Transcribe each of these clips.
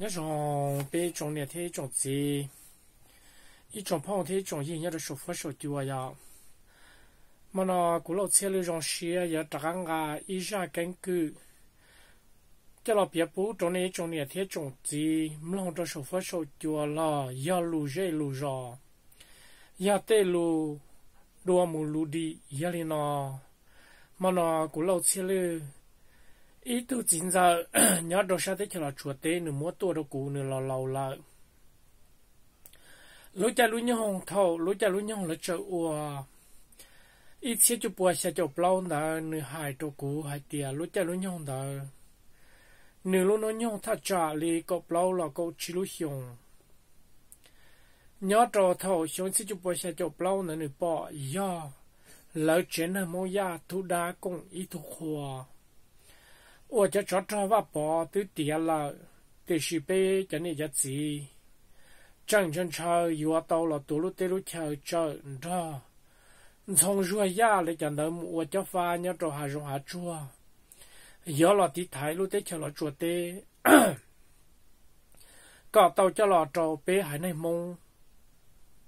nhớ trong bê trong nhà thế trong gì ít trong phong thế trong gì nhớ được số phận số tiêu à mà nó cũng lâu xe lưu trong xe giờ đặc ăn à ít ra căn cứ cho là biết bố trong này trong nhà thế trong gì mong cho số phận số tiêu là giờ lù dễ lù rõ giờ tê lù đua mù lù đi giờ nó mà nó cũng lâu xe lưu ý tu chính giờ nhớ đồ sao thế cho là chuột tế nửa múa tua đồ cũ nửa lò lầu là lối cha lối nhau hồng thầu lối cha lối nhau là chợ ua ít xíu chụp bùa xe chụp lâu đã nửa hai đồ cũ hai tia lối cha lối nhau đã nửa lối nó nhau thắt trả li có lâu là có chỉ lối hiong nhớ đồ thâu xuống xíu chụp bùa xe chụp lâu nửa nửa bỏ do lỡ chén là mua ya thu đá cùng ít thu khoa 我就常常话把都跌了，都是被这那一次，真正超又到了多路得路桥桥，你知道？你从说呀，你讲的我就发你这还容还住啊？要了的台路得桥了住的，搞到这了招北海内蒙，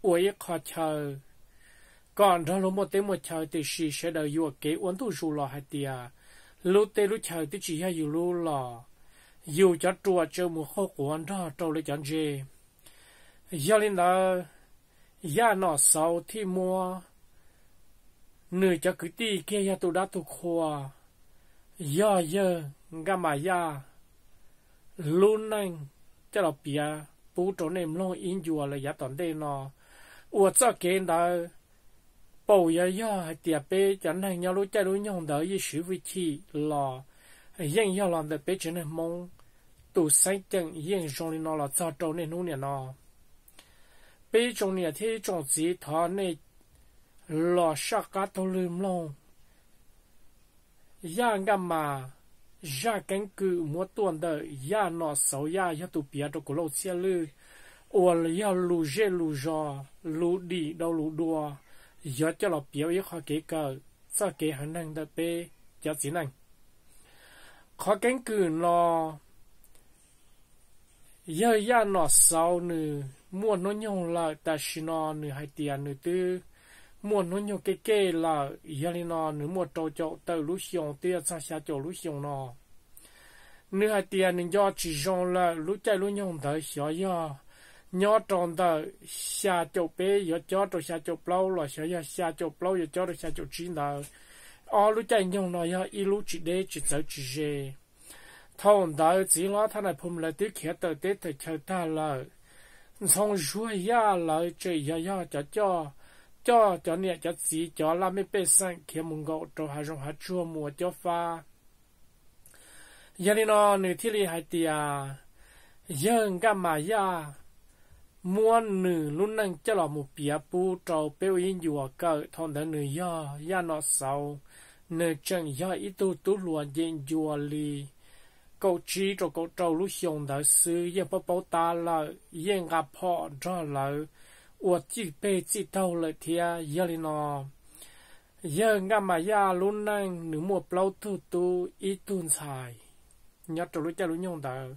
我一靠桥，搞着了没得么桥的是谁的又给温度住了还的啊？လိုတဲလူချာတိချီရယူလိုလာယိုချတ်တွာချေမခေါကွန်ဒါတော်လေကြံဂျေရလင်ဒါယာနောဆောတီမောနေချကတိကေယတုဒတုခွာယာယငမယာလုန်နိုင်ကျတော့ပြပူတော်နေမလို့အင်းဂျူလာရတန်တဲ့နော်我这给他。bộ ya ya hay tiệp bê chẳng hạn nhau lúc chạy lúc nhau đỡ như sự vị chi là yên ya làm được bê chân này mong tụ sai chân yên trong này nó là cho trâu này nô này nó bê trong này thế trong gì thọ này là sa cá tô lùm long ya ngam mà ya cánh cứ mua tuần đợi ya nó sầu ya ya tụ bia cho cổ lâu xe lư ủa là ya lù dê lù giò lù đi đâu lù đùa giờ cho lọ biểu yếu khó kế cờ sao kế hắn năng đã bê cho chỉ năng khó cánh cử nó giờ ya nó sau nữ mua nó nhau là ta xin nó nữ hai tiền nữ tư mua nó nhau cái kê là giờ lên nó nữ mua trâu chậu tàu lũ xiong tiền sao xa chậu lũ xiong nó nữ hai tiền nữ do chỉ rong là lũ chạy lũ nhau tới xóa giờ nhỏ tròn tờ xa chỗ bé giờ cho tôi xa chỗ lâu rồi sẽ giờ xa chỗ lâu giờ cho tôi xa chỗ chín tờ ở lúc chạy nhung nói giờ ít lúc chỉ để chỉ sợ chỉ dễ thôn tờ chỉ lo thằng này phun lại tiếc khía tờ tết thì chờ ta lờ xong rồi ya lờ chỉ ya ya cho cho cho cho nè cho gì cho làm mấy bé sang khía mùng gạo cho hai rong hai chua mùa cho pha giờ nó nửa thiên lý hai tia giờ cái mà ya mua nữ luôn năng chả lọ một bia bu trâu béo yên dùa cờ thằng đàn nữ yo ya nọ sau nữ chẳng yo ít tu tu lùa yên dùa li câu chỉ cho câu trâu lúc hiong thở sư yên bao bao ta lợ yên gặp họ cho lợ ủa chỉ bê chỉ đâu lợ thia yo li nọ giờ ngắm mà ya luôn năng nữ mua bao tu tu ít tuôn xài nhớ trâu lúc cha lúc nhong thở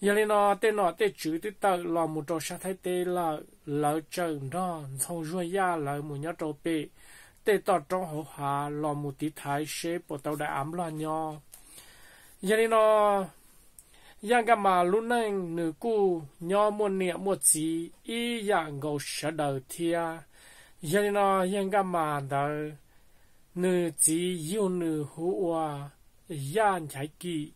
giờ này nó tên nó tên chữ tên tờ là một trò sát thay tên là lỡ chân nó xong ruộng ya lỡ một nhớ trò bê tên tờ trong hồ hà là một tí thái xế bộ tàu đại ám là nho giờ này nó yang cái mà lúc này nữ cu nho một niệm một gì y dạng gầu sẽ đầu thia giờ này nó yang cái mà đời nữ chỉ yêu nữ hoa yan trái kỳ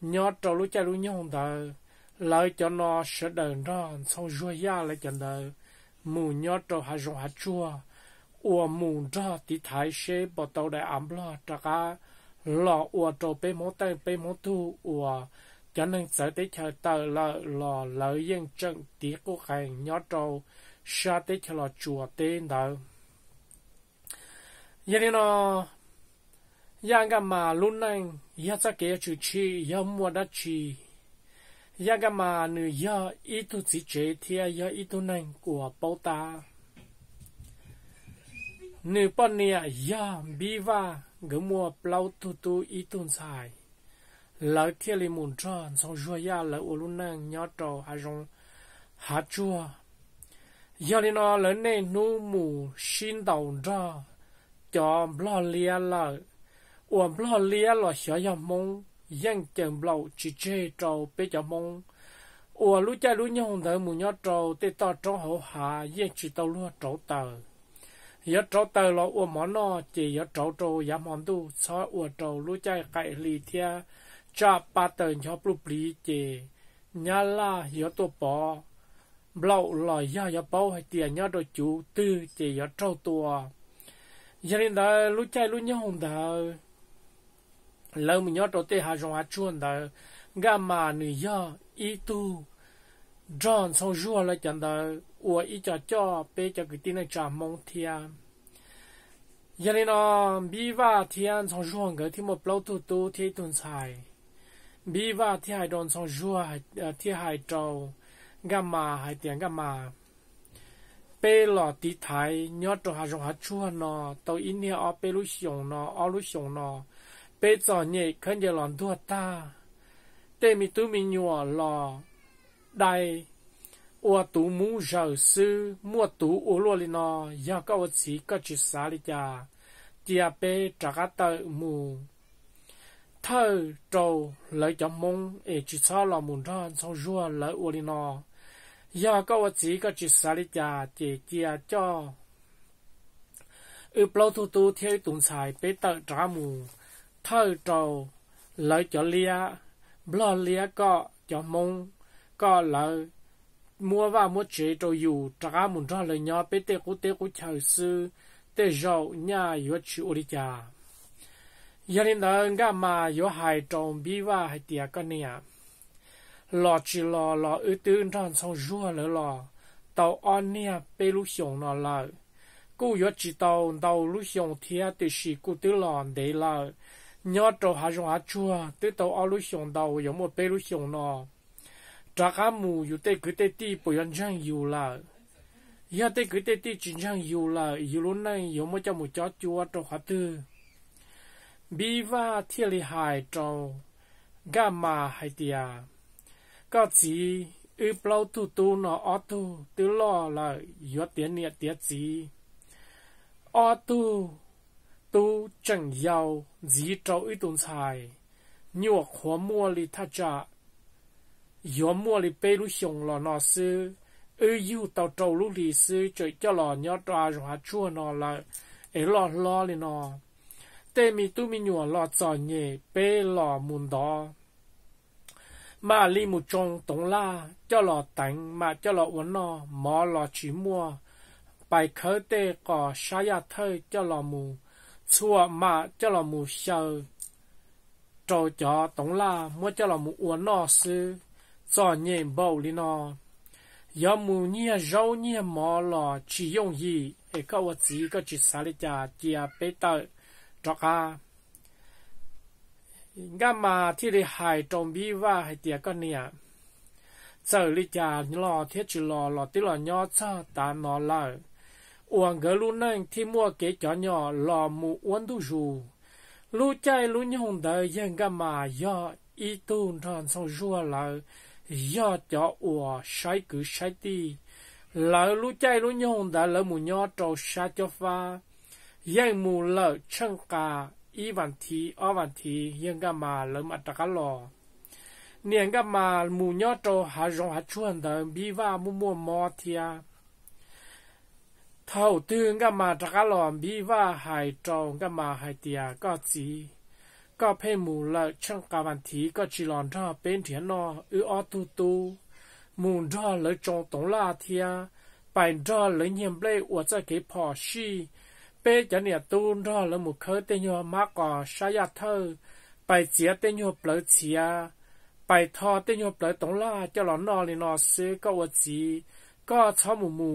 nhớ trâu lũ cha lũ nhau đời lợi cho nó sẽ đời nó sau rùa ya lại cho đời mù nhớ trâu hạ rong hạ chua ua mù ra thì thái sẽ bỏ tàu đại ám lo trả cả lọ ua trâu bê mô tay bê mô thu ua cho nên sẽ tới chờ tờ lợ lò lợi dân chân tía của hàng nhớ trâu sẽ tới chờ lọ chùa tên đời vậy nên nó yaga ma lunang yaza ke chu chi yamwa da chi yaga ma nu ya itu chi che thia ya itu nang của bao ta nu pon nia ya biva gmua plau tu tu itun sai lỡ kia li mùn tròn xong rùa ya lỡ ổ lùn nàng nhỏ trò hà rong hà chua giờ li nó lỡ nê nu mù xin đầu ra cho lo lia lỡ 我们老列了小小梦，认真老去去找别叫梦。我路家路娘红头母娘找，得到找好下，也去到路找到。要找到了我们呢，就要找找也忙度，所以我找路家改里天，这把等要不理解，伢啦要多包，老了要要包还点伢都就对，就要找多。现在路家路娘红头。lâu mình nhớ tới hà giang hà chuồn đó gà mà nữ do ý tu John sau rùa là chẳng đó ủa ý cho cho bé cho cái tin này trả mong thiên giờ này nó bị vả thiên sau rùa người thì một lâu tu tu thì tuần xài bị vả thì hai đòn sau rùa thì hai à, trâu gà mà hai tiếng gà mà bé lọ tí thái nhớ tới hà giang hà chuồn nó tới in nha ở bé lối xiong nó ở lối xiong nó bây giờ nhẹ khăn giờ lòng thua ta tê mi tú mi nhùa lò đại ua tú mu giàu sư mua tú ô lô li nò ya có ua chỉ có chỉ xá li cha chia bê trả cá tờ mù thơ trâu lấy cho mông e chỉ sao là muốn ra sau rùa lấy ô li nò ya có ua chỉ có chỉ xá li cha chia chia cho ư plau tu tu theo tụng xài bây tờ trả mù thơ trầu lợi cho lia lo lia có cho mông có lợi mua vào mua chế trầu dù trả muốn cho lời nhỏ bế tê cú tê cú chờ sư tê rậu nhà yếu chữ ổ đi chà giờ đến đó ngã mà yếu hại trồng bí và hài tìa con nè lò chỉ lò lò ư tư trong sau rùa lỡ lò tàu on nè bê lúc xuống nó lợi cú yếu chỉ tàu tàu lúc xuống thia tê sĩ cú tư lò để lợi nhớ trâu hà rong hà chua tới tàu ao lối xiong đầu giống một bể lối xiong nọ trả cá mù dù tới cái tê ti bồi ăn chăng dù là ya tê cứ tê ti chín chăng dù là dù lúc này giống một cho một chó chua trâu hà tư bi va thiên lý hài trâu gà mà hay tià có gì ư bao tu tu nọ o tu tới lo là yếu tiền niệm tiết gì o tu tu chẳng giàu dí trâu ít tuần xài nhuộc hóa mua lì tha cha yếu mua lì bê lu xiong lò nọ sư ư yêu tàu trâu lu lì sư chơi cho lò nhó trà rồi hả chua nọ là ấy lò lò lì nọ tê mi tu mi nhuộc lò trò nhẹ bê lò mùn đó mà lì một trong tổng la cho lò tánh mà cho lò uốn nọ mò lò chỉ mua bài khớ tê cò xa ya thơ cho lò mù chua mà cho là mù sầu trò cho tổng la mua cho là mù uốn nọ sư cho nhẹ bầu li nọ giờ mù nhia rau nhia mò lò chỉ dùng gì để các vật gì có chỉ xả lý trả chia à bế tờ cho ca ngã mà thì để hại trồng bi và hại tiệt con nè giờ lý trả lò thiết chỉ lò lò tí lò nhỏ cho ta nó lợi uang gỡ lu nâng thì mua cái cho nhỏ lò mù uốn tu dù lu chạy lu nhung đời dân gà mà do y tu non sông rùa là do cho ua sai cứ sai đi, lỡ lu chạy lu nhung đời lỡ mu nhỏ trâu sa cho pha dân mu lỡ chân cả y vạn thì, o vạn thì dân gà mà lỡ mà trà cá lò niệm gà mà mu nhỏ trâu hà rong hà chuan đời bi va mu mua mò thia เท่าตื่นก็มาตะกะหลอมบีว่าหายจองก็มาหายเตียก็จีก็เพ่หมูละช่างกาวันทีก็จหลอนท่าเป็นเถียนนออืออตูตูมูนด้อเลยจงตงลาเทียไปด้อเลยเยี่ยมเล่อวดจะเก็บพอชีเป้จะเนี่ยตูนด้อเลยหมูเคยเตยอมากก่อชายาเธอไปเสียเตยอเปลือเสีย ไปทอเตยอเปลือตงลาเจ้าหลอนนอเลยนอซื้อก็อวดจีก็ชอบหมูหมู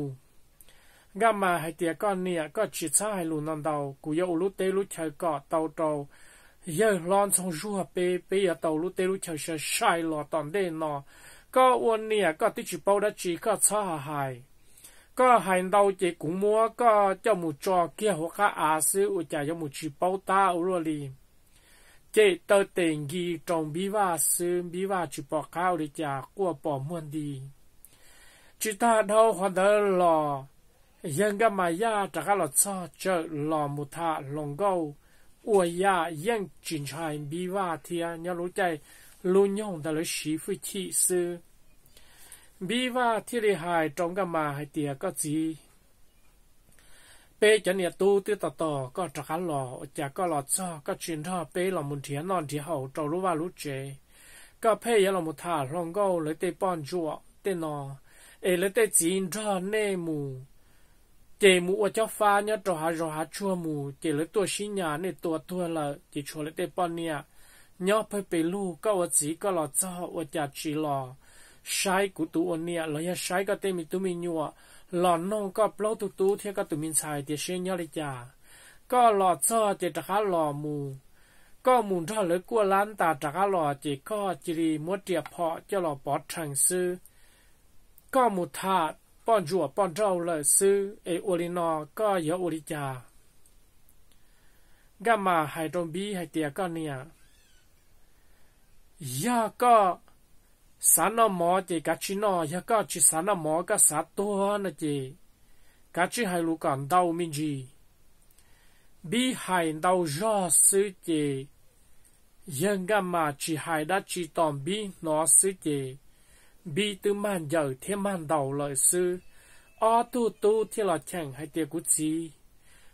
gà mà hai tia con nè có chỉ sao hai lù non đầu cú yêu lú tê lú chơi cọ tàu trầu giờ lon song rùa bê bê giờ tàu lú tê lú chơi sẽ sai lò tòn đê nọ có uôn nè có tí chỉ bao đã chỉ có sao hài có hai đầu chỉ cũng mua có cho một trò kia hoặc cả à sư u chả cho một chỉ bao ta u rồi liền chế tờ tiền ghi trong bí và sư bí và chỉ bỏ cao để trả của bỏ muôn đi chỉ ta đâu hoàn đỡ lò ยังก็มายาจากก็ละซ้อเจอหลอมุทาลงก็อวยยายังจินชายบีว่าเทียเนี่ยรู้ใจรู้ย่องแต่ละชีฟิชีซื้อบีว่าที่ได้หายตรงก็มาให้เตียก็จีเป้จะเนี่ยตู้ตื้อต่อต่อก็จะขันหล่อจากก็หลอดซ้อก็ชินท่อเป้หลอมุนเทียนอนที่เขาจะรู้ว่ารู้เจก็เพ่ยหลอมุทาลงก็เลยเตป้อนจั่วเตนอเอเลยเตจีนท่อเน่มูเจมูอเจ้าฟ้าเนี่ยตัวหารอหาชั่วมูเจเลตัวชิญาในตัวทัวละจชัวเลเตปอนเนี่ยย่อไปไปลูกก็วสีก็หลอเจ้าอจาจีหลอใช้กุตูอเนี่ยแล้วยใช้ก็เตมตุมีนัวหลอนน้องก็เปล่าตุตุเทียก็ตุมินชายเจเชนยอลิจาก็หลอเจ้าเจตะคาหลอมู ก็มุนท่อเลยกัวล้านตาจากหล่อจก็จีรีมวดเตียพอจหล่อปอดทางซื้อ ก็มุท่า bọn rùa bọn rau lợi sư ế ổ lì nọ có yếu ổ lì chà. Gà mà hãy đồng bí hãy tìa con nè. Yà có sáng nó mò chì cá chì nọ, yà có chì sáng nó mò cá sá tùa nè chì. Cá chì hãy lù còn đau mình gì. Bí hãy đau rõ sư chì. Yên gà mà chì hãy đã chì tòm bí nó sư chì bi từ màn giờ thêm màn đầu lợi sư o tu tu thì là chẳng hay tiệc cú chi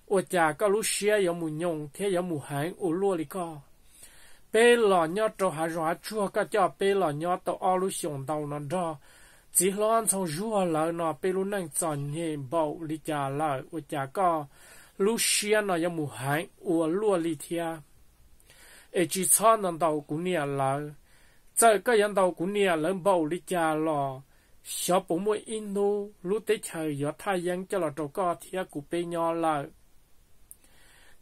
ở nhà có lúc xia có mù nhung thế có mù hái ở lúa đi co bê lò nhớ trâu hà rõ chua cái cho bê lò nhớ tàu o lúc xiong đầu nó đó chỉ lo ăn xong rùa lỡ nó bê lúc năng chọn nhẹ bầu đi trả lỡ ở nhà có lúc xia nó có mù hái ở lúa đi thia ở chỉ cho nó đầu cũng nhà lỡ 在个人到古年人包里家了，小伯母印度路得 chờ giờ 太阳 cho là trâu có thiệt cụ bé nhỏ là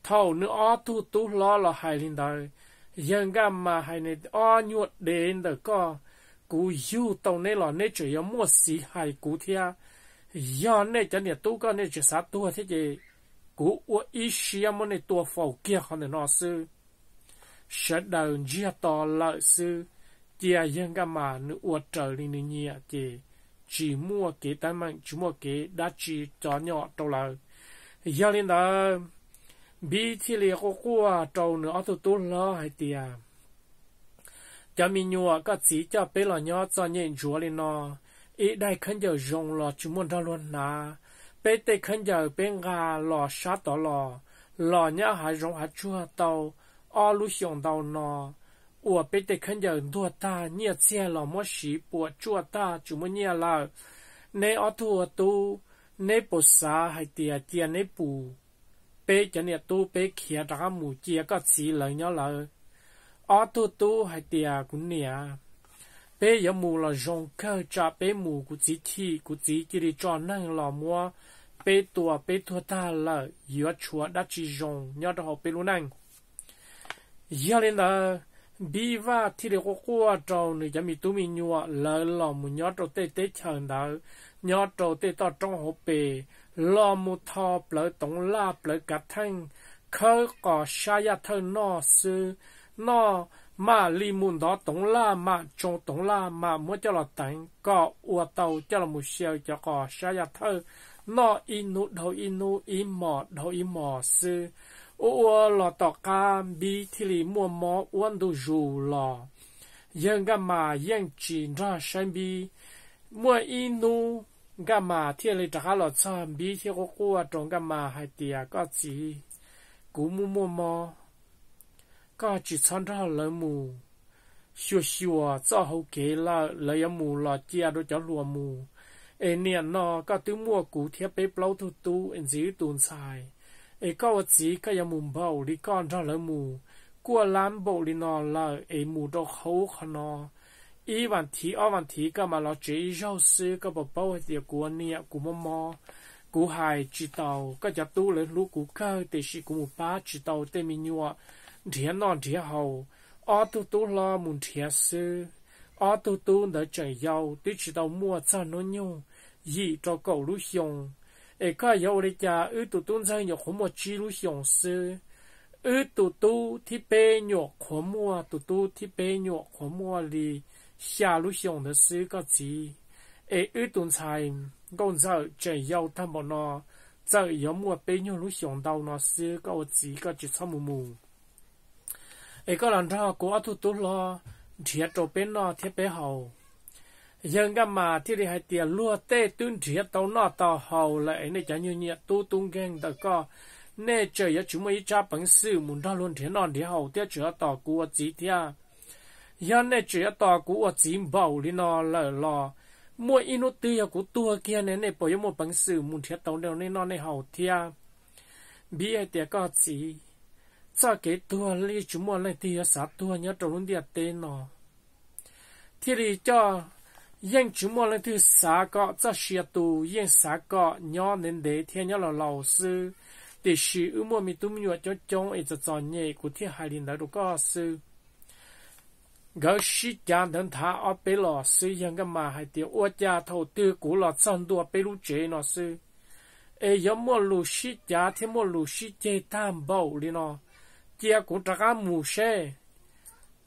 thầu nữa ó tu tu lo là hai linh đời dân ga mà hai này ó đến đời có cụ du tàu này là nên chỉ có mua xí hai cụ thia do nên cho nên tu có nên chỉ sát tu thế gì cụ ua ý xia muốn này tu kia họ nên nó sư sẽ đời gia to lợi sư chia riêng cái mà nữ uất trở lên như nhẹ thì chỉ mua cái tấm mạng chỉ mua cái đã chỉ cho nhỏ đâu là giờ lên đó bị thì liền cô qua trâu nữa tôi tôi lo hay tiền cho mình nhua có chỉ cho bé là nhỏ cho nhện chúa lên nó ít đây khán giờ dùng lò chỉ muốn ra luôn nà bé tê khán giờ bé gà lò sát tỏ lò lò nhá hải dùng hải chua tàu o lúc dùng tàu nó 我被得看着多大热天了么时不做大就么热了，你阿土都你不啥还爹爹你不，被今日都被看着母鸡个死了了了，阿土都还爹姑娘，被有母了容克着被母姑子提姑子这里找人了么，被多被多大了，要出那只容，要得好被路人，要哩呢。biva thire ko ko tawn ni jami tumi nyua la la mu nyato te te chan da nyato te to tong ho pe lo mu tho plo tong la plo ka thang khơ ko sha ya thơ no sư no ma li mun đó tong la ma chong tong la ma mu cho la tang ko u tàu cho la mu xiao cho ko sha ya thơ no inu do inu i mo do i mo sư ô lò tọ ca bi thì lì mua mò uốn đồ dù lò yên gà mà yên chỉ ra sân bi mua inu gà mà thì lì trả lò chân bi thì có cua trong gà mà hay tiề có gì cú mua e mua mò có chỉ chọn ra lỡ mù xua xua cho hậu kế là lấy mù lò chia đồ cho lùa mù ê niên nó có tứ mua cú thiết bếp lâu thu tu ên dữ tuôn xài e ka wa chi ka ya mum bao li con ra la mu của lam bộ đi nó là e mu đo khâu khả nó ý bản thí ở bản thí cả mà nó chỉ rau sư cả bộ bao thì của nia của mò mò của hài chỉ tàu cả chặt tu lấy lũ của cơ thì chỉ của ba chỉ tàu tên mình nhua thiên nọ thiên hậu, ở tu tu lo muốn thiên sư ở tu tu đã chạy giàu tí chỉ tàu mua cho nó nhung gì cho cậu lũ hiong e ka yo re cha u tu tun sai nyo khomo chi lu xiong se u tu tu ti pe nyo khomo tu tu ti pe nyo khomo li xia lu xiong de se ka ji e u tun sai gong zao chen yao ta mo no zao yo mo pe nyo lu xiong dao no se ka o ji ka ji cha mu mu e ka lan tha ko a tu tu lo dia to pe no te pe hao dân cái mà thì đi hai tiền lúa tê tuyên thiệt tàu nọ tàu hầu lại nên chẳng như nhẹ tu tung gang đã có nên trời ya chúng mới cha bằng sự muốn ra luôn thiệt nọ thiệt hầu tiếc chữa tàu của chỉ tia ya nè chữa tàu của chỉ bảo đi nọ lờ lò mỗi inu tư ya của tua kia nên nè bởi một bằng sự muốn thiệt tàu đều nên nọ nè hầu tia bi ai tiếc có chỉ cho cái tua li chúng mua lại thì sát tua nhớ trâu luôn tiếc tên nọ thì đi cho ရင်ချမလန်သူစာကဇက်ရှီတူရင်စာကညောနင်းတဲ့天鸟老老师တရှိဥမမီတူမီဝကြောကြောင်းအစ်စောညေကိုတိဟာလင်းတော့ကောဆူဂေါရှိကြံတန်သာအပေလောဆေယံကမဟိုက်တီဩကြထောတေကိုလောစန်တော့ပေလူကျေနော်ဆေအေယမလူရှိကြသီမလူရှိကျေတံဘောလီနော်ကျေကိုတကမူရှဲ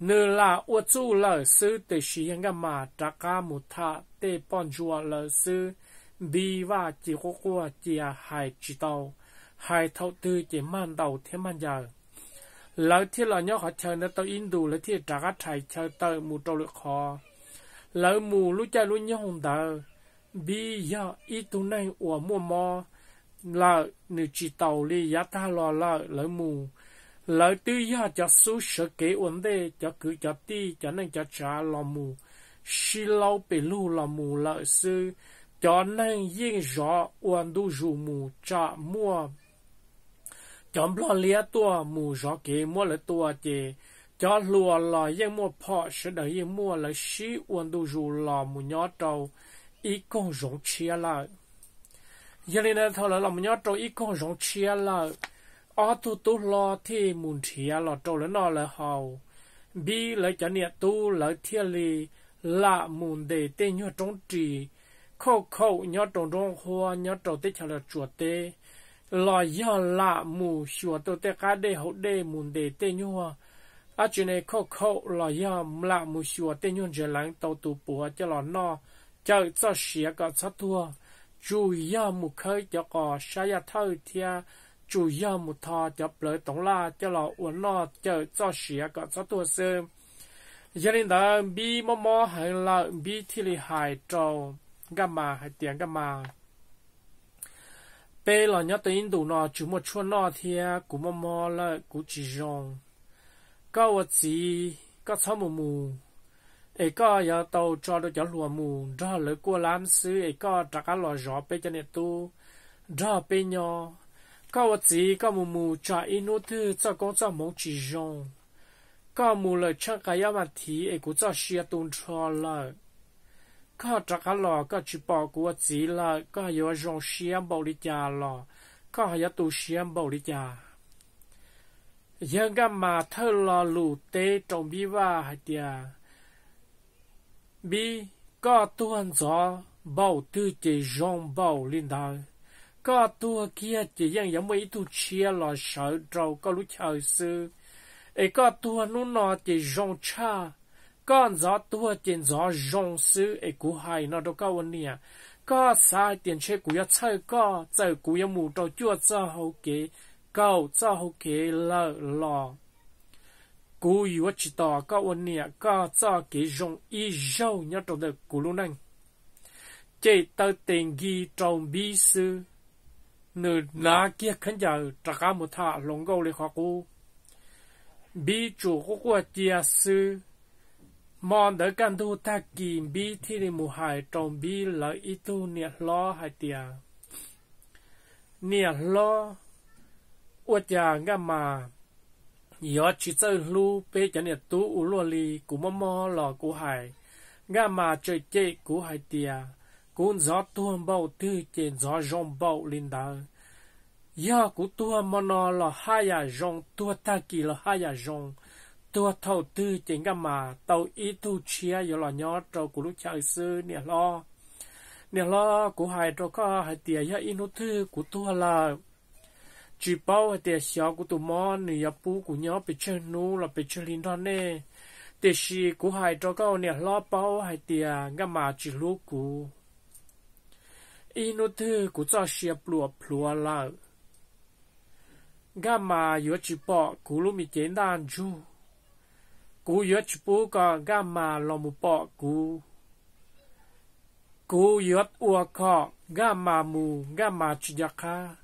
nơ là ô chú lờ sư tế sĩ yên gà mà trả ca mù thạ tế bọn chùa lờ sư bì và chỉ khô qua chỉ hài chỉ tàu hài thâu tư chỉ man đầu thế man giờ lỡ thiết là nhau họ chờ nó tàu in đủ lỡ thiết trả các thầy chờ tờ mù trâu lựa khó lỡ mù lúc chơi lúc nhau hùng tờ bì giờ ít tu này ủa mua mò lỡ nửa chỉ tàu li giá ta lò lỡ lỡ mù lời tư ya cho số sợ kế ổn đề cho cứ cho ti cho nên cho trả lò mù xí lâu bể lu lò mù lợi sư cho nên yên rõ ổn đu dù mù trả mua chọn lo lia tua mù rõ kế mua lại tua chê cho lùa lò yên mua phọ sẽ đợi yên mua lại xí ổn đu dù lò mù nhỏ trâu ý con rộng chia lại giờ này thôi là lòng nhỏ trâu ý con rộng chia lại ở tu tu lo thì muốn chia lo trâu lớn nó là hậu bi lấy cho nhiệt tu lấy thiên lý là muốn để tên nhau trong trì khâu khâu nhau trong trong hoa nhau trong tết chả là chuột tê lo do là mù sửa tôi tê cái đê hậu đê muốn để tên nhau à chuyện này khâu khâu lo do là mù sửa tên nhau giờ lắng tàu tu bùa cho lo no chờ cho xía cả sát thua chú ya mù khơi cho cò sai ya thâu thiệt chủ yếu một thọ chập lời tổng la cho lò uốn nó cho xỉa cả cho tua sơ gia đình đó bi mò mò hay là bi thì lì hài trâu gam mà hay tiếng gam mà bây là nhớ tới đủ nó chú một chuôn nó thì cũng mò mò là cũng chỉ rong câu vật gì có sáu mù mù ấy có giờ tàu cho được gió lùa mù đó lỡ qua làm xứ ấy có trả cả lò rõ bây cho nên tu đó bây nhau có một gì có một mù cho inu thư cho con cho mong chỉ rong có mù lời chắc cái yếu mà thì ấy cũng cho xia tôn cho lời có chắc cái lò có chỉ bỏ của gì là có yếu rong xia bảo đi già lò có yếu tu xia bảo đi già dân cái mà thơ lò lù tê trong bi và hay tiề bi có tuân gió bảo tư chỉ rong bảo linh đời có tua kia chỉ rằng giống mấy tu chia là sợ trâu có lúc chờ sư ấy có tua nó nó chỉ rong cha con gió tua tiền gió rong sư ấy cú hay nó đâu có vấn đề có sai tiền chế cú ya chơi có chơi cú ya mù trâu chua cho hậu kế cầu cho hậu kế lợ lò cú yu chỉ tỏ có vấn đề có cho kế rong y râu nhớ trâu được cú luôn anh chỉ tao tiền ghi trâu bi sư นึ่นาเกียขันจาจะกามุทาหลงกูเลยขากูบีจูกูกูเจียซือมองเด็กกันดูตากีบีที่ริมหายตรงบีเลยอีตูเนี่ยล้อหายเตียเนี่ยล้ออวดยางกมา ยอดชิดเจอรูเปจันเนี่ยตู้อุลวลีกูมอมอหลอกูหายงามาเจเจกูหายเตีย cún gió tua bầu tư trên gió rong bầu lên đá ya cú tua mà nó là hai à rong tua ta kỳ là hai à rong tua thầu tư trên cái mà tàu ý tu chia rồi là nhỏ trâu của lúc chơi sư nè lo nè lo của hai trâu có hai tia ya in thứ của tua là chỉ bao hai tia xéo của tụi mò nè ya bú của nhỏ bị chơi nu là bị chơi linh đó nè tia xì của hai trâu có nè lo bao hai tia cái mà chỉ lúc của 一诺特古早些不落破了。干嘛有直播古路米简单住？古有直播个干嘛老木播古？古有我靠干嘛木干嘛直接卡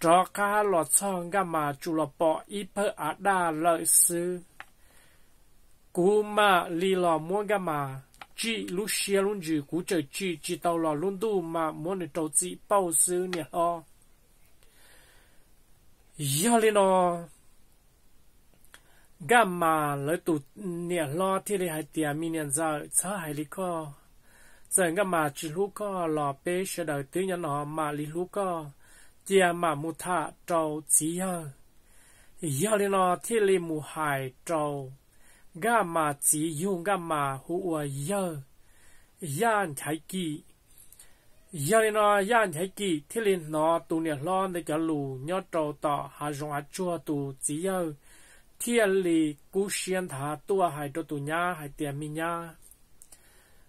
？cho cá lọ xong gà mà chú lọ bỏ ít phơ á đa lợi sư. Cú mà lì lọ mua mà chỉ lúc xia luôn chỉ cú chờ chỉ chỉ tàu lò luôn đủ mà muốn đầu chỉ bao giờ nè o giờ lên nó gam mà lấy tụ nè lo thì để hai tiền mi nè giờ sao hai lý co giờ gam mà chỉ lúc co lò bê sẽ đợi tới nhà nó mà lý lúc co chia mà mu thà trâu chỉ ha giờ lên nó thì lý mu hai trâu ga ma chỉ yu ga ma hu wa yơ yan ki, kỳ yan nó yan thái kỳ thế liền nó tu nè lo để cho lù nhớ trâu tọ hà rong à chua tu chỉ yơ thiên lì cú xiên thả tua hai đô tu nhá hai tiền mi nhá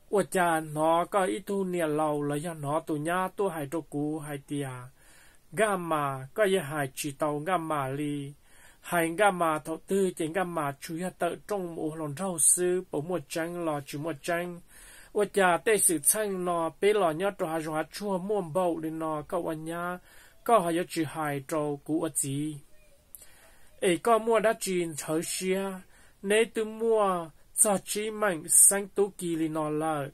ủa cha nó có ít tu nè lâu là do nó tu nhá tu hai đô cú hai tiền ga ma có ye hai chỉ tao ga ma li hành ga mà thọ tư chính ga mà chú ý tự trong một lòng rau sư bổ một trang lò chú một trang ở nhà tê sự chăng nọ bế lò nhớ trò hạ rong hạ chua muôn bầu lên nọ cậu anh nhá có hạ yếu chú hài trò cú ở gì ấy có mua đã chín thở xia nếu tôi mua cho chỉ mạnh sang tu kỳ lên nọ là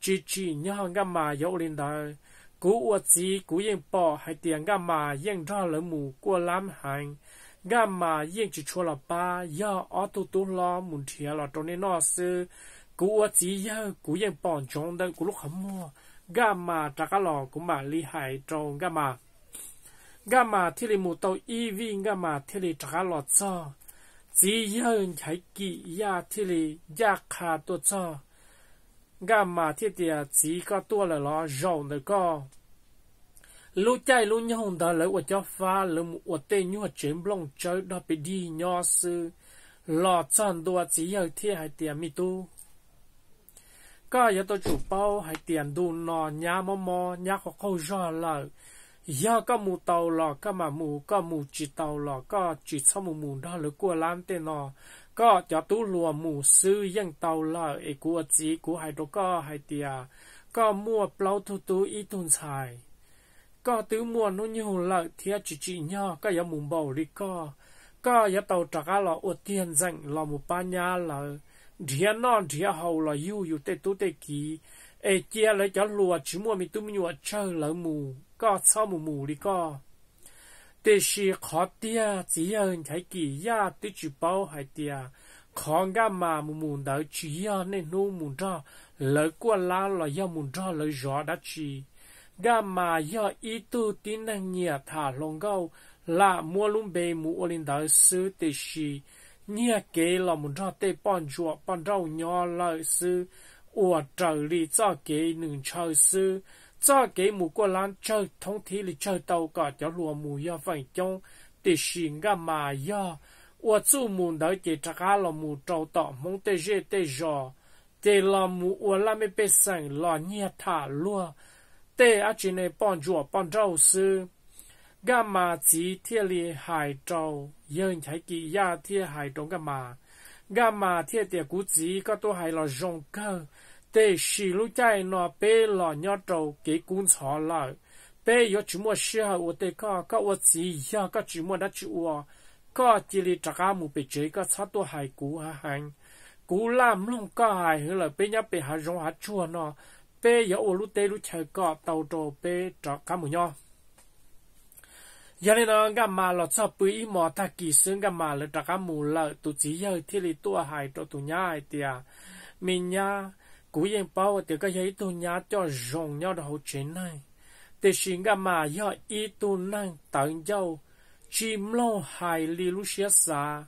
chỉ chỉ nhớ ga mà yếu lên đời cú ở gì cú yên bỏ hay tiền ga mà yên ra lỡ mù qua lắm hành gà mà yên chỉ chua là ba ya ở tu tu lo muốn thiệt là trong nên nó sư cú ở chỉ ya cú yên bọn chống đơn cú lúc hầm mua gà mà trả gà lò cũng mà lì hại trong gà mà gà mà thì li mù tàu y vi gà mà thì li trả cá lò cho chỉ ya chạy kỹ ya thì li ya khá tu cho gà mà thì tiệt chỉ có tua là lo rộng được co lu chạy lu nhau hồng đó lấy của cho pha lấy một tên như chém blong chơi đó bị đi nhỏ sư lọ chân đồ chỉ ở thiên hải tiền mi tu có giờ tôi chủ bao hải tiền đồ nọ nhà mò mò nhà khó khâu rõ là giờ có mù tàu lọ có mà mù có mù chỉ tàu lọ có chỉ sau mù mù đó lấy của làm tên nọ có cho tú lùa mù sư dân tàu lọ ấy của chỉ của hải đồ có hải tiền có mua bao thu tú ít tuần xài có tứ mùa nó nhiều lợi thì chỉ chỉ nhau có yếu mùng bầu đi co có yếu tàu trả cá lọ ột tiền dành lọ một ba nhà là đĩa non đĩa hầu là yêu yêu tê tú tê kỳ ê chia lấy cho lùa chỉ mua mình tụm nhua chơi lỡ mù có sao mù mù đi co tê xì khó tia chỉ hơn thấy kỳ ya tê chỉ bao hay tia khó ngã mà mù mù đỡ chỉ ya nên nô mù ra lỡ qua la là ya mù ra lỡ gió đã chỉ ga ma yo ít tu tin na nia tha long go la mua lum be mu olin da sư te shi nia ke la mun ra te pon jua pon rau nyo la sư ua trờ li cho ke nương chơ sư cho kế mu ko lan chơ thông thi li chơ tàu cả cho lùa mu yo phải chong te sĩ ga ma yo ua chu mu da ke tra ka la mu trâu tọ mong te je te jo te la mu ua la bế pe là la thả tha tê á chỉ nè bọn chùa bọn trâu sư gà mà chỉ thiê lì hải trâu yên thái kỳ ya thiê hải trâu gà mà gà mà thiê tiệt cú chỉ có tô hải lò rong cơ tê xì lú chạy nọ bê lò nhó trâu kế cún xó lợi bê yếu chú mua xì hà ua tê có có ua chỉ ya có chú mua đá chú ua có chỉ lì trạc á mù bê chế có sát tô hải cú hà hành cú làm lông có hải hứa là bê nhá bê hà rong hà chua nọ bê giờ ô lú tê lú chơi cả tàu trồ bé trọ cá mù nhau, giờ này nó gà mà lọt cho bự ý mò ta kỳ xương gà mà lỡ trọ cá mồi lợ tụ chỉ giờ thì lì tua hài cho tụ nhá hài tìa mình nhá cú yên bao tìa cái giấy tụ nhá cho rồng nhau đầu chiến này thế xin gà mà giờ ít tụ năng tận dâu chim lâu hài lì lú xia xa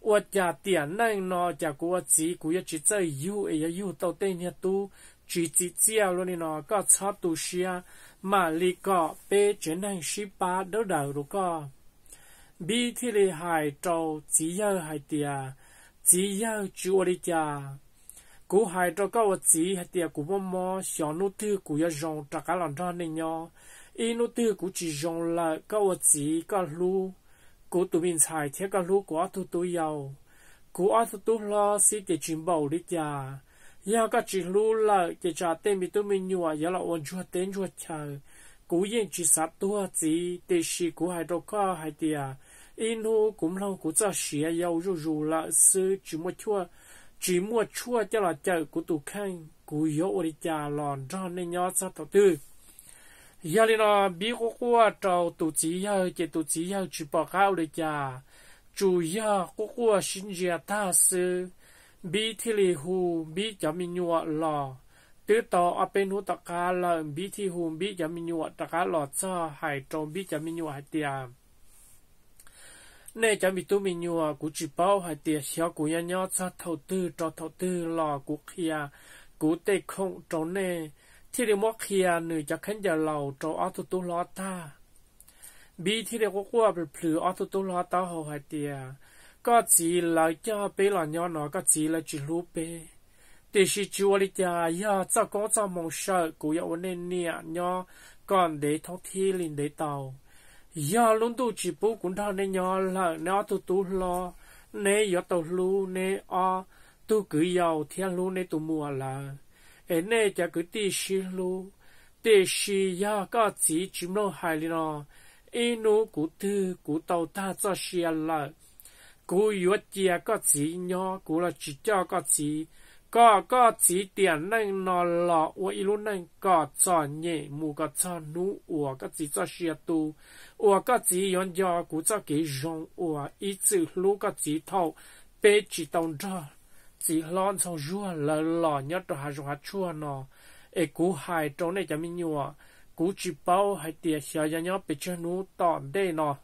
我家店内呢，家我自己也只在有，也有到对面都 chỉ chỉ chia luôn đi nó có cho tu xia mà lì có bê chuyển hành sĩ ba đỡ đầu rồi có bi thì lì hài trâu chỉ yêu hài tia chỉ yêu chú ở đi tia cú hài trâu có chỉ hài tia cú mò mò xóa nút thư cú giờ rong trạc cả lòng ra nên nhau y nút thư cú chỉ rong là có chỉ có lu cú tụi mình xài thế có lu của tụi tụi yêu, cú ở tụi lo xí để chim bầu đi tia ya ka chỉ lu la chỉ cha tên bị tôi mình nhua ya là ôn chua tên chua cha cú yên chỉ sát tua chỉ để xí cú hai đâu có hai tia in hu cũng lâu cú cho xí ya ru ru là sư chỉ mua chua chỉ mua chua cho là chờ cú tu khang cú yếu đi cha lòn cho nên nhớ sát đầu tư ya li nó bi cú cú trâu tụ chỉ ya chỉ tụ chỉ ya chỉ bảo cao đi cha chủ ya cú cú sinh ra ta sư บีทิลีฮูบีจะมีนัวหลอตื้อต่ออาเป็นหูตะกาลบีทีู่บีจะมีนัวตะกาหลอดซ่อหายตรงบีจะมีนัวหายเตียนจะมีตู้มีนัวกูจีเป้าหายเตียเชียวกูยันยอดซ่เท่าตื้อจอเท่าตื้อหลอกูเคียกูเตะคงตรงเน่ที่เรียกว่าเคียหนึ่งจะขึ้นจะเหล่าตรงอัตุตุลอตาบีที่เรียกว่าเป็นผืออัตุตุลอตาหายเตีย có chỉ là cho bé là nhỏ nó có chỉ là chỉ lúc bé thì chỉ chúa đi nhà ya cho có cho mong sợ của yêu nên nè nhỏ còn để thông thi lên để tàu ya luôn tu chỉ bố cũng thao nên nhỏ là nó tu tu lo nè yo tàu lu nè à, tu cứ giàu thiên lu nè tu mua là ế nè chả cứ ti xí lu ti xí ya có chỉ chim nó hại lên nó inu cụ thư cụ tàu ta cho xia lại cú yuột chia có chỉ nhỏ cú là chỉ cho có chỉ có có chỉ tiền nên nó lọ ua ilu nên có cho nhẹ mù có cho nụ ua chỉ cho xia tu ua chỉ yon yo cú cho kỹ rong ua ý chữ lú chỉ thâu bê chỉ tông cho chỉ lon sau rua là lọ nhất cho hà chua nó ê cú hai trong này chả mi nhua cú chỉ bao hai tiền xia nhau bê chân nụ tọn đây nó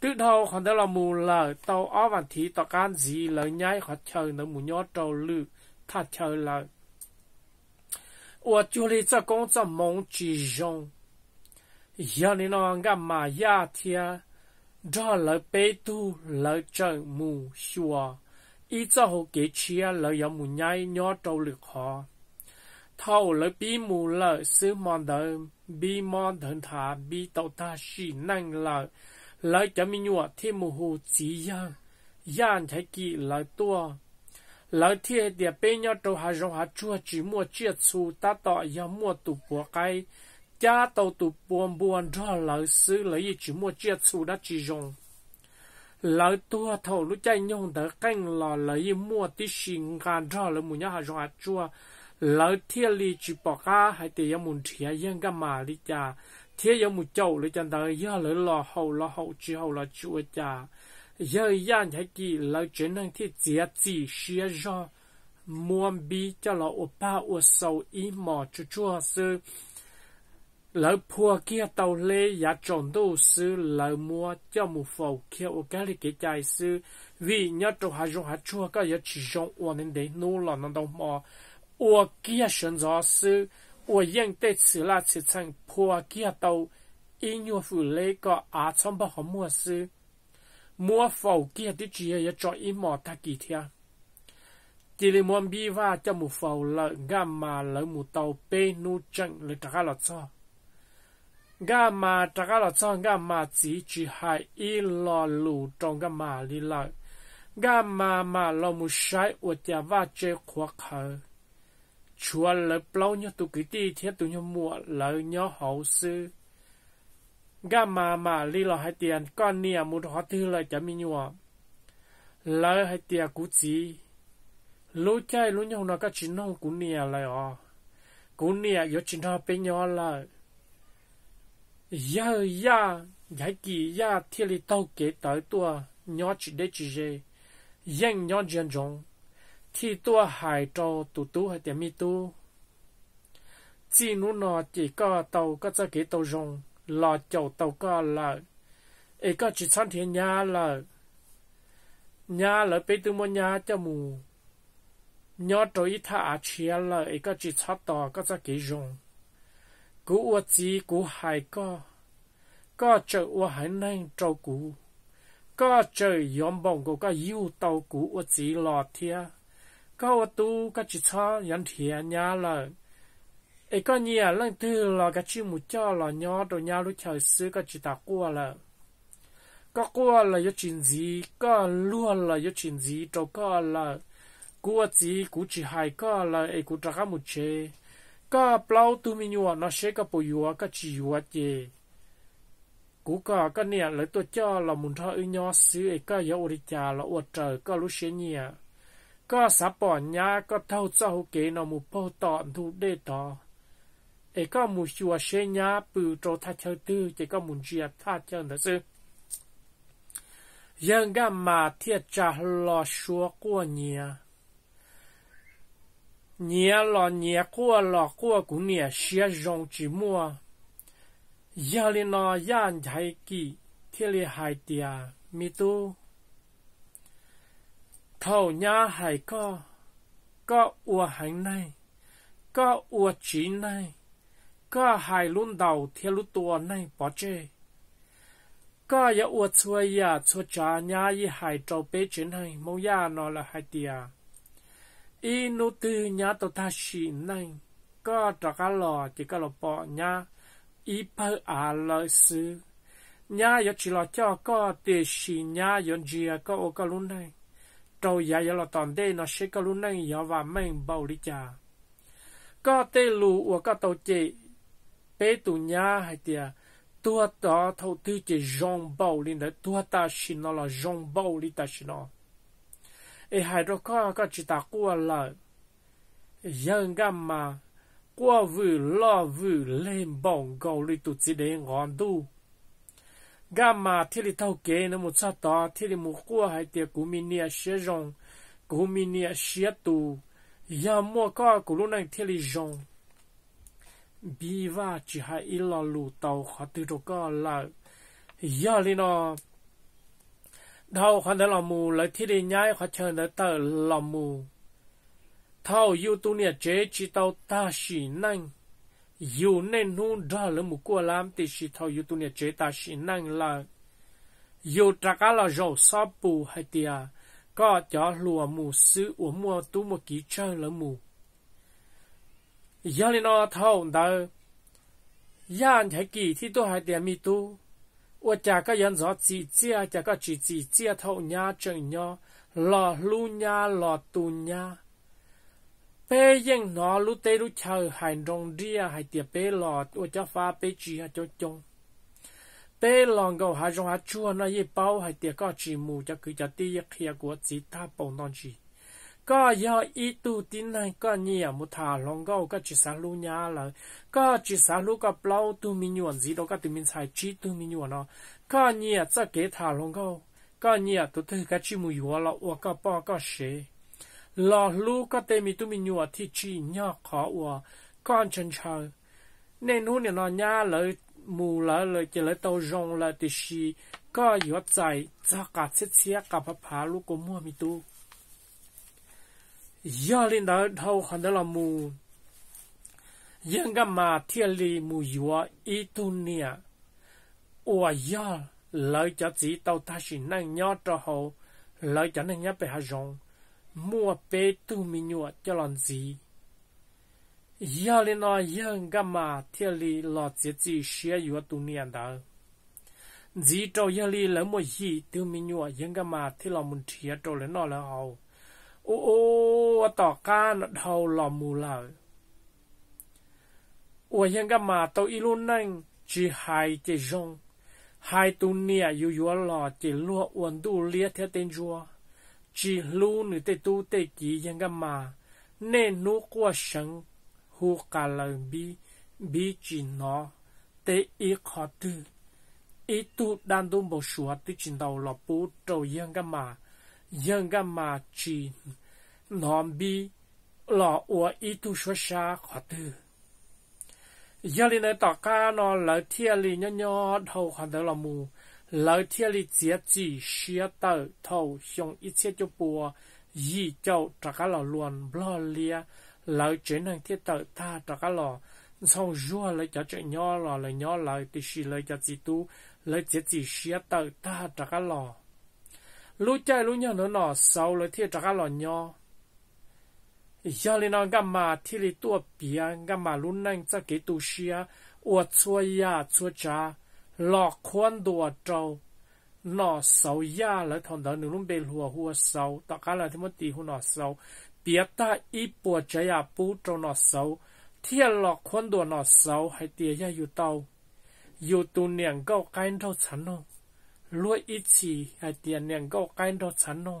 tự thâu còn đó là mù lờ tàu ó và thí tàu can gì lờ nhái họ chờ nó mù nhó tàu lự thật chờ lờ ủa chú lý cho công cho mong chỉ rong giờ nên nó gặp mà ya thia đó lờ bê tu lờ chờ mù xua ý cho hồ kế chia lờ yếu mù nhái nhó tàu lự họ thâu lờ bí mù lờ sư mòn đời bí mòn thần thả bí tàu ta xì năng lờ lại cho mình nhua thêm một hồ chỉ yang yang thấy kỳ lại tua lại thiết địa bên nhau đồ hà rong hà chua chỉ mua chiết xù ta tọ ya mua tụ bùa cây, cha tàu tụ buồn buồn cho lại xứ lại chỉ mua chiết xù đã chỉ rong lại tua thầu lúc chạy nhung đỡ canh lò lại mua tí xin gan cho lại mua nhau hà rong hà chua lại thiết lì chỉ bỏ cá hay tiền muốn thiệt yang cái mà đi cha thế giờ một châu lấy chân đời giờ lấy lo hậu lo hậu chỉ hậu là chúa cha giờ giờ nhảy kỳ lấy chân năng thì dễ gì xia gió muôn bi cho là ô ba ô sầu ý mò cho chúa sư lỡ phua kia tàu lê giá tròn đô sư lỡ mua cho một phẩu kia ô cá lì cái chai sư vì nhớ trâu hạ rô hạ chua có giá chỉ rộng ô nên để nô là nó đâu mò ô kia sơn gió sư 我应得起那起成破解到音乐府那个阿昌不和莫斯，莫否解的只要做一毛他几天。ဒီလမွန်ဘီဝါတမူဖောလဂမ်မာလမူတောပေနူချန်လတကလာချာဂမ်မာတကလာချာဂမ်မာချီချီဟိုင်အီလောလူတောဂမ်မာလီလာဂမ်မာမာလမူရှိုင်ဝတဝါချေခွာခါ chúa lỡ bao nhiêu tu kỳ tì thiết tu nhiêu mua lỡ nhớ hậu sư gà mà mà li lọ hai tiền con nia một họ thư lời chả mi nhua lỡ hai tiền cú chỉ lũ chơi lũ nhau nó các chín nông cú nia lại ọ cú nia yếu chín họ bên nhau là ya ya giải kỳ ya dạ, thiết li tàu kế tới tua nhỏ chỉ để chỉ dê yên nhỏ dân dòng ที่ตัวหายโจตุตุให้เตียมีตู้จีนูนอจีก็เตาก็จะเกตยงหลอเจ้าเตาก็ละเอก็จิชันเทียนยาละยาละไปตัวมยาจมูยอดโจอิทาอาเชียละเอก็จิชัดต่อก็จะเกยงกูอวจีกูหายก็ก็เจอว่าหายนั่งเจ้ากูก็เจอยอมบ่งกูก็ยิ้วเตากูอวจีหลอเทีย có tu các chỉ cho nhận thiện nhà là ấy có nhiều lần thứ là các chỉ một cho là nhỏ đồ nhà lúc trời xứ các chỉ ta qua là có qua là có chuyện gì có luôn là có chuyện gì đâu có là cua gì cú chỉ hai có là ấy cú trả một chế có bao tu mi nhua nó sẽ có bồi nhua có chỉ nhua chế cú cả cái nè lấy tôi cho là muốn thọ nhỏ xứ ấy có yếu đi chả là uất trời có lúc sẽ nhiều ก็สับปอนยาก็เท่าเจ้าเกนอมูพ่อตอนทุเดตอเอก็มูชัวเชญาปูโตทัชเตอร์เจก็มุนเจียท่าเจ้าเนซึยังก็มาเทียจาลอชัวกัวเนียเนียลอเนียกัวลอกัวกุเนียเชียจงจิมัวยาลินอย่านไทกีเทเลไฮเตียมีตัว thầu nhà hải có có ua hành này có ua chỉ này có hải luôn đầu theo lúc tua này bỏ chê có ya ua chua ya chua cha nhà y hải trâu bế trên này mô ya nó là hải tia y nô tư nhà tổ ta xì này có trọ cá lò chỉ có lò bỏ nhà y bơ à lợi sư nhà yo chỉ lò cho có tiền xì nhà yon jia có ô cá luôn này trâu ya ya lo toàn đê nó sẽ có lúc năng ya và mình bầu đi cha có tê lù của các tàu chị bê tù nhá hay tiệt tua đó thâu tư chê rong bầu lên đấy tua ta xin nó là rong bầu đi ta xin nó e hai đó có các chị ta qua là dân gam mà qua vừa lo vừa lên bồng gầu đi tụt chỉ để ngon đu gamma thili thau ke na mu cha ta thili mu ku hai te ku mi nia she jong ku mi nia she tu ya mo ka ku lu nang thili jong bi va chi ha i la lu tau kha tu to ka la ya li no thau kha da la mu la thili nyai kha chen da ta la mu thau yu tu nia je chi tau ta shi nang dù nên nu đó là một cua làm thì chỉ thâu dù tu nè chế ta chỉ năng là dù trả cả là rồi sao bù hay tia có cho lùa mù sư của mua tu một kỹ chơi là mù giờ lên nó thâu đó yan thấy kỳ thì tôi hay tiền mi tu 我家个人做自己，家个自己自头伢种伢，老路伢老土伢。bé yên nó lú tê lú chờ hành rong dia hay tiệp bé lò ô cho pha bé chỉ hay cho chung bé lòng gầu hay rong hay chua nó bao hay tiệp có chỉ mù cho cứ cho ti khía của chỉ ta bông non chỉ có do ý tu này có nhiều một thà lòng gầu có chỉ sáng lú nhá là có chỉ sáng lú có bao tu mi nhuận gì đó có tu mi sai chỉ tu mi nhuận nó có nhiều chắc kế thà lòng gầu có nhiều tu thứ cái chỉ mù yếu là ô có bao có sẽ lò lu có tê mi tu mi nhua thì chi nhỏ khó ua con chân chờ nên hú nè nó nhá lời mu lỡ lời chỉ lời tàu rong là thì chi có yếu chạy cho cả chết xía cả phá phá lu của mua mi tu giờ lên đó thâu hẳn đó là mu nhưng cái mà thiên lý mu yếu ít tu nè ua giờ lời cho chỉ tàu ta chỉ năng nhỏ cho hậu lời cho năng nhá bị hạ rong mua bê tu mi nhua cho lon gì giờ lên nói yên gam mà thiên lý lọt giết gì xia yếu tu niên à đó dì trâu yên lý lỡ mua gì tu mi nhua yên gam mà thiên lòng muốn chia trâu lên nó là hậu ô ô tỏ ca nó đầu lò mù lợ ủa yên gam mà tàu y luôn nâng chỉ hai chỉ rong hai tu nia à yếu yếu lọ chỉ lúa uốn tu lia theo tên chúa chỉ lu nữ tê tu tê kỳ yang gà mà nê nu qua sân hu cả lời bi bi chỉ nọ tê y khó tư ý tu đàn tu bộ sủa tư chín đầu lọ bố trâu yang gà mà yang gà mà chỉ nó bi lọ ua ý tu sủa xa khó tư giờ này tỏ ca nó lợi thiên lì nhỏ nhỏ đầu khoảng tới lọ mù 老天的节气学到头上一切就播，依旧这个老乱不老咧，老只能听到他这个老。sau rua lấy cho chạy nhỏ lò lấy nhỏ lại thì xì lấy cho chị tu lấy chị chị xia tờ ta trả cá lò lú chạy lú nhỏ nữa nọ sau lấy thiệt trả cá lò nhỏ giờ lên nó gam mà thì lấy tua bia gam mà lú nang cho cái tu xia ua chua ya chua cha ลอกคนตัวเจ้าหน่อเสาหญ้าและถอนเดินหลุ่มเบลหัวหัวเสาตะการะที่มตีหัวหน่อเสาเปียตาอีปวดใจยาปูเจ้าหน่อเสาเที่ยหลอกคนตัวหน่อเสาให้เตียย่าอยู่เตาอยู่ตูเนียงก็ไกลเท่าฉันน้องลวยอีชีให้เตียเนียงก็ไกลเท่าฉันน้อง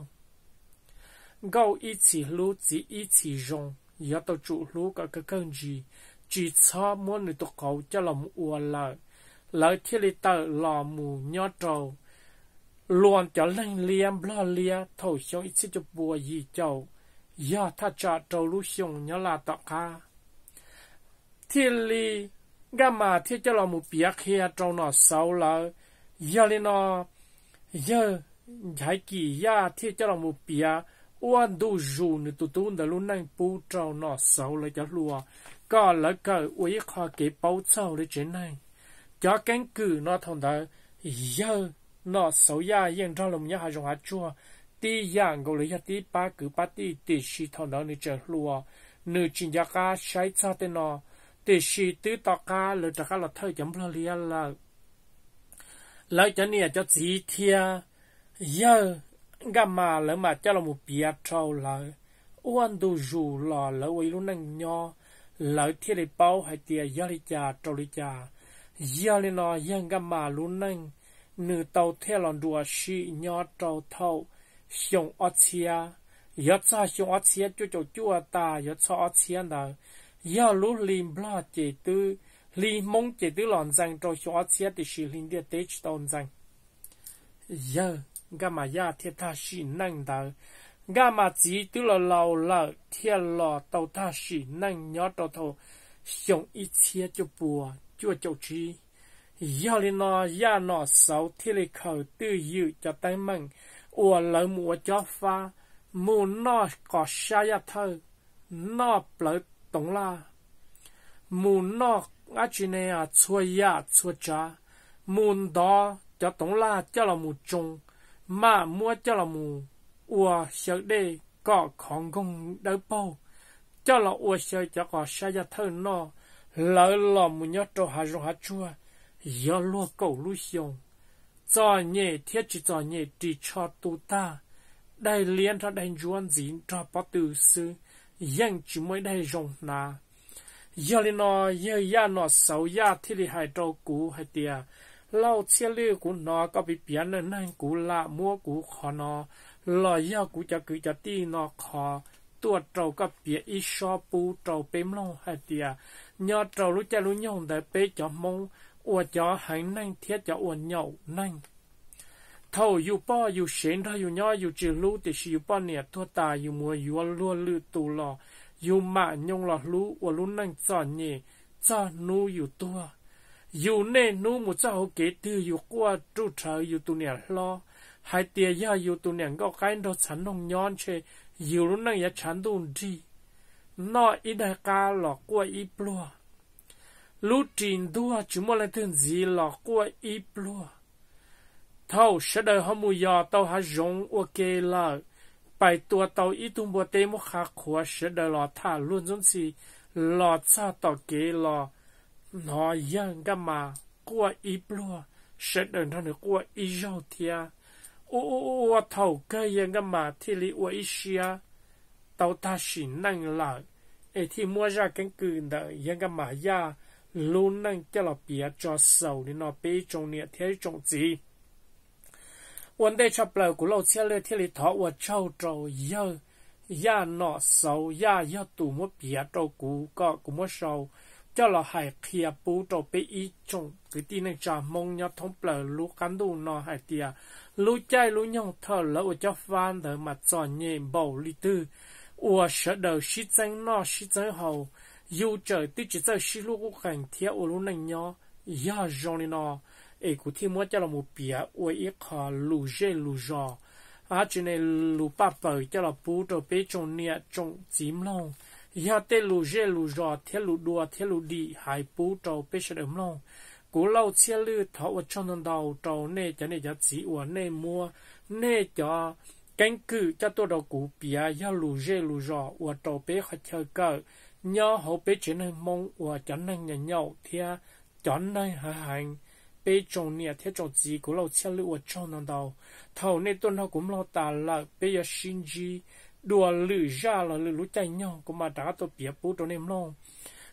ก็อีชีลู้จีอีชีจงยาตัวจุลู้ก็เกิดจีจีช้ามวนในตัวเขาจะลำอวนละ lỡ thiết lý tờ lò mù nho trâu luôn cho lanh liêm lo lia thổ cho ít cho bùa gì chầu do tha cho trâu lưu sùng nhớ là tọa ca thiết lý gà mà thiết cho lò mù bia kia trâu nọ sâu lỡ do lý nó do giải kỳ ya thiết cho lò mù bia uan du dù nữ tụ tụ đã luôn năng bù trầu nó xấu lỡ cho lùa có lỡ cờ uy khó kế bấu sâu lấy chuyện này cho cánh cử nó thông thở giờ nó xấu ya yên trong lòng nhá hai dòng hạt chua ti yang gọi là ti ba cử ba ti ti si thông thở nữ chờ lùa nữ chính gia ca sai sao tên nó ti si tứ tọ ca lỡ trả ca là thơ chấm lơ lia là lỡ cho nia cho gì thia giờ gam mà lỡ mà cho là một bia trâu là uan du dù lò lỡ quay luôn năng nho lỡ thiên để bao hay tia giờ đi cha trâu đi cha giờ lên nó yên gà mà luôn nâng nữ tàu theo lòng đùa sĩ nhỏ trâu thâu xiong ở chia giờ cho xiong ở chia cho cho chua ta giờ cho ở chia nào giờ lúc lim lo chế tư lim mông chế tư lòng rằng trâu xiong ở chia thì sự linh địa tế tồn rằng giờ gà mà ya thiết ta sĩ nâng đạo gà mà chỉ tư là lâu lợ thiết lò tàu ta sĩ nâng nhỏ trâu thâu xiong ít chia cho bùa chua châu trí do li nó ya nó sáu thì li khẩu tư dự cho tay mình ủa lỡ mùa cho pha mù nó có xa ya thơ nó lỡ tổng la mù nó ngã chỉ nè à chua ya chua cha mù đó cho tổng la cho là mù trùng mà mua cho là mù ủa sợ đây có còn công đỡ bao cho là ủa sợ cho có xa ya thơ nó lỡ lò mù nhớ trâu hà rong hà chua giờ lúa cầu lúa xiong cho nhẹ thiết chỉ cho nhẹ chỉ cho tu ta đây liên ra đây juan dính cho bắt tử sư yang chỉ mới đây rong na giờ lên nó giờ ya nó xấu ya thì đi hai trâu cũ hai tia lâu chia lưu của nó có bị biến nên nên cũ lạ mua cũ khó nó lò ya cũ cho cứ cho ti nó khó tua trâu có bịa ít so bu trâu bếm lâu hai tia nhờ trâu lúc cha lúc nhau để bế cho mông ua cho hành nanh thiết cho ua nhậu nanh thầu dù bao dù xén ra dù nhỏ dù chỉ lú thì chỉ bao nè thua ta dù mua dù luôn lư tù lò dù mạ nhông lọ lú ua lú nanh cho nhẹ cho nu dù tua dù nè nu một cháu kế tư dù qua trụ trở dù tù nè lo hai tia ya dù tù nè góc cái đó chắn nông nhon chê dù lú nanh ya chắn tù đi nó ít đại ca lọ qua ít plua lúc trình đua chúng mò lại thương gì lọ qua ít plua thâu sẽ đời họ mù yò tàu há rong ok là bài tua tàu ít tung bùa tê mô khá khóa sẽ đời lọ thả luôn giống gì lọ cha tàu kế lọ nó yên gà mà qua ít plua sẽ đời nó được qua ít rau thia ô ô ô thâu cây yên gà mà thì lý qua ít xia tàu ta xin năng lại ai thì mua ra cái cừ đợi yên cái mà ya luôn năng cho là bia cho sầu nên nó bị trong nhà thế trong gì vấn đề cho bờ của lâu xe lê thiết lý thọ và châu trầu giờ ya nọ sầu ya ya tù mua bia trâu cũ có cũng mua sầu cho là hải kia bù trâu bị ý cái tin này cho mong thông bờ lũ cán đu nó hải tia lũ chạy lũ nhau thở lỡ cho phan thở mặt giòn nhẹ bầu lý tư 我舍得是真那是真好，有这地只在西路我很贴我路能呀，呀让的呢，哎，古天我叫了目标，我一看路热路热，啊，只呢路八百叫了不着别种捏种金龙，呀，这路热路热，铁路多铁路地还不着别是的龙，古老千里头我冲到头，头呢叫呢叫几我呢摸呢叫。căn cứ cho tôi đọc cụ bia ya lù dê lù rò và tàu bé họ chờ cờ nhớ họ bé chỉ nên mong và chẳng nên nhận nhau thì chẳng nên hạ hành bé chồng nè thế chồng gì của lâu xe lũ và chồng nàng đầu thầu nê tôi nó cũng lo tà là bé ya xin gì đùa lử ra là lử lũ chạy nhau cũng mà đã tôi bia bố tôi nên lông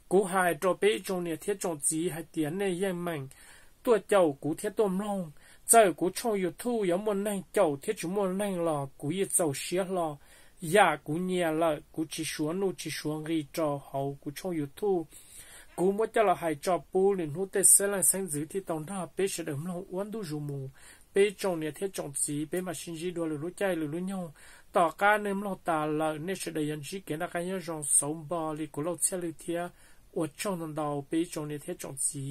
cú hài tàu bé chồng nè thế chồng gì hay tiền nê yên mình tôi chầu cú thế tôi mong 在古创有土有么能叫天主么能了，古也走些了，呀古年了，古只说努只说给着好，古创有土，古么叫了还着不灵活的生来生子的当他被谁的弄弯都入目，被种呢天种子，被嘛心机多了路在路路 nhau，ต่อการนิ่มลงตาละเนี่ยเฉยยันจีเกนักการยังสมบัติกุลเซลิเทียอดช่องนั่นดาวไปจงเนี่ยเทียจงจี